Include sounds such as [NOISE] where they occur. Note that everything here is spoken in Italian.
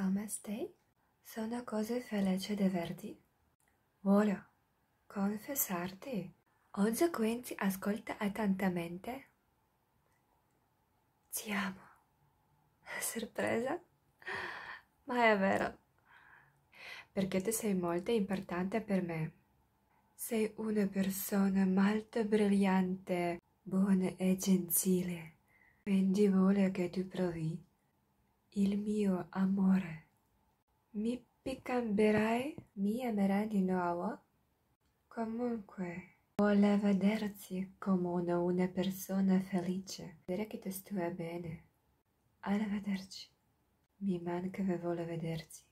Come stai? Sono così felice di averti. Voglio confessarti. Oggi quindi ascolta attentamente. Ti amo. [LAUGHS] Sorpresa? Ma è vero. Perché tu sei molto importante per me. Sei una persona molto brillante, buona e gentile. Quindi voglio che tu provi il mio amore. Mi picamberai, mi amerai di nuovo? Comunque, voleva vederti come una persona felice, dire che ti stia bene. Arrivederci. Mi manca e volevo vederti.